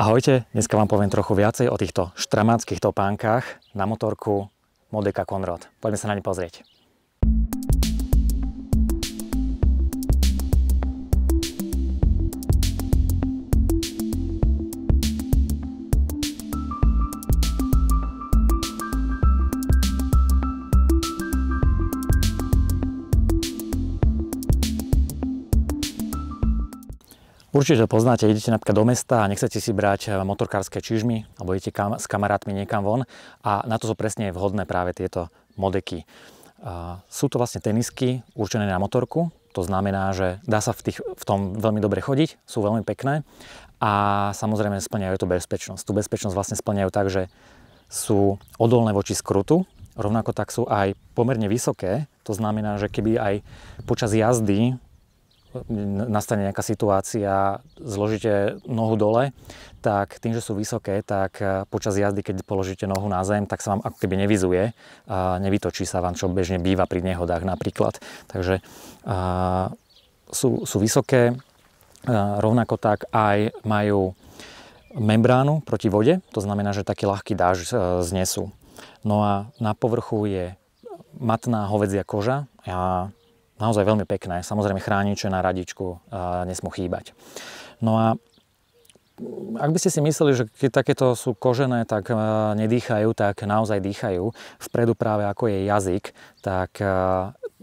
Ahojte, dneska vám poviem trochu viacej o týchto štramáckých topánkach na motorku Modeka Konrad. Poďme sa na ne pozrieť. Určite poznáte, idete napríklad do mesta a nechcete si brať eh, motorkárske čižmy alebo idete kam, s kamarátmi niekam von a na to sú presne vhodné práve tieto modeky. sú to vlastne tenisky určené na motorku, to znamená, že dá sa v, tých, v tom veľmi dobre chodiť, sú veľmi pekné a samozrejme splňajú tú bezpečnosť. Tú bezpečnosť vlastne splňajú tak, že sú odolné voči skrutu, rovnako tak sú aj pomerne vysoké, to znamená, že keby aj počas jazdy nastane nejaká situácia, zložíte nohu dole, tak tým, že sú vysoké, tak eh, počas jazdy, keď položíte nohu na zem, tak sa vám ako keby nevizuje, a nevytočí sa vám, čo bežne býva pri nehodách napríklad. Takže a, eh, sú, sú vysoké, a, eh, rovnako tak aj majú membránu proti vode, to znamená, že taký ľahký dáž znesú. No a na povrchu je matná hovedzia koža. a naozaj veľmi pekné. Samozrejme chrániče na radičku nesmú chýbať. No a ak by ste si mysleli, že keď takéto sú kožené, tak e, nedýchajú, tak naozaj dýchajú. Vpredu práve ako je jazyk, tak e,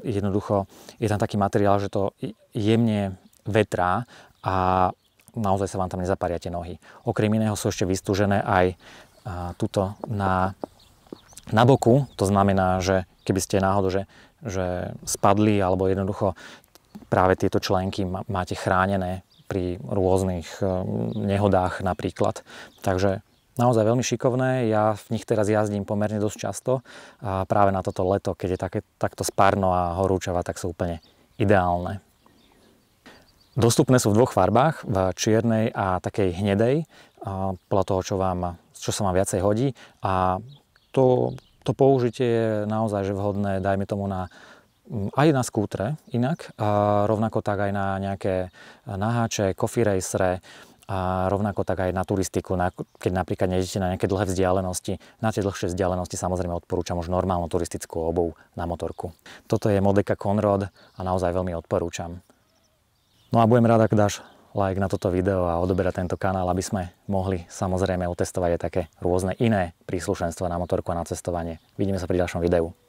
jednoducho je tam taký materiál, že to jemne vetrá a naozaj sa vám tam nezapária tie nohy. Okrem iného sú ešte vystúžené aj tuto na na boku, to znamená, že keby ste náhodou, že, že spadli alebo jednoducho práve tieto členky máte chránené pri rôznych eh, nehodách napríklad. Takže naozaj veľmi šikovné, ja v nich teraz jazdím pomerne dosť často a práve na toto leto, keď je také, takto spárno a horúčava, tak sú úplne ideálne. Dostupné sú v dvoch farbách, v čiernej a takej hnedej, podľa toho, čo, vám, čo sa vám viacej hodí a to, to použitie je naozaj že vhodné, dajme tomu na mm, aj na skútre inak, a rovnako tak aj na nejaké e, naháče, coffee racere, a rovnako tak aj na turistiku, na, keď napríklad nejdete na nejaké dlhé vzdialenosti. Na tie dlhšie vzdialenosti samozrejme odporúčam už normálnu turistickú obuv na motorku. Toto je Modeka Conrad a naozaj veľmi odporúčam. No a budem rád, ak dáš like na toto video a odoberať tento kanál, aby sme mohli samozrejme otestovať aj také rôzne iné príslušenstva na motorku a na cestovanie. Vidíme sa pri ďalšom videu.